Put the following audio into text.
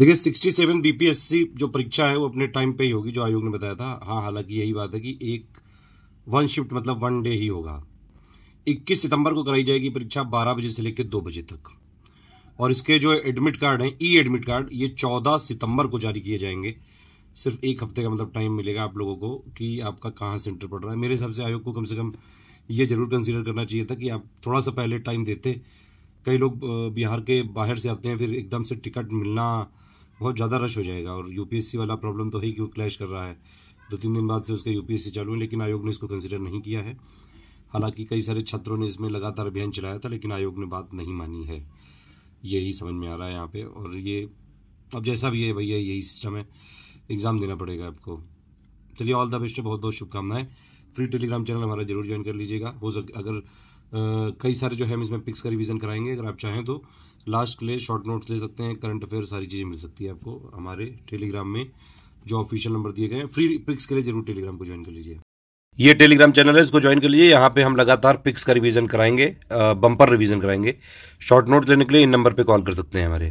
देखिए sixty seven BPSC जो परीक्षा है वो अपने टाइम पे ही होगी जो आयोग ने बताया था हाँ हालांकि यही बात है कि एक वन शिफ्ट मतलब वन डे ही होगा 21 सितंबर को कराई जाएगी परीक्षा 12 बजे से लेकर 2 बजे तक और इसके जो एडमिट कार्ड हैं ई एडमिट कार्ड ये 14 सितंबर को जारी किए जाएंगे सिर्फ एक हफ्ते का मतलब टाइम मिलेगा आप लोगों को कि आपका कहाँ सेंटर पड़ रहा है मेरे हिसाब से आयोग को कम से कम ये जरूर कंसिडर करना चाहिए था कि आप थोड़ा सा पहले टाइम देते कई लोग बिहार के बाहर से आते हैं फिर एकदम से टिकट मिलना बहुत ज़्यादा रश हो जाएगा और यूपीएससी वाला प्रॉब्लम तो है क्यों क्लैश कर रहा है दो तीन दिन बाद से उसका यूपीएससी चालू है लेकिन आयोग ने इसको कंसिडर नहीं किया है हालांकि कई सारे छात्रों ने इसमें लगातार अभियान चलाया था लेकिन आयोग ने बात नहीं मानी है यही समझ में आ रहा है यहाँ पे और ये अब जैसा भी है भैया यही सिस्टम है एग्ज़ाम देना पड़ेगा आपको चलिए ऑल द बेस्ट बहुत बहुत शुभकामनाएं फ्री टेलीग्राम चैनल हमारा जरूर ज्वाइन कर लीजिएगा हो सक अगर कई सारे जो है हम इसमें पिक्स का रिविजन कराएंगे अगर आप चाहें तो लास्ट के लिए शॉर्ट नोट्स ले सकते हैं करंट अफेयर सारी चीज़ें मिल सकती है आपको हमारे टेलीग्राम में जो ऑफिशियल नंबर दिए गए हैं फ्री पिक्स के लिए जरूर टेलीग्राम को ज्वाइन कर लीजिए ये टेलीग्राम चैनल है इसको ज्वाइन कर लीजिए यहाँ पे हम लगातार पिक्स का रिवीजन कराएंगे बम्पर रिवीजन कराएंगे शॉर्ट नोट लेने के लिए इन नंबर पे कॉल कर सकते हैं हमारे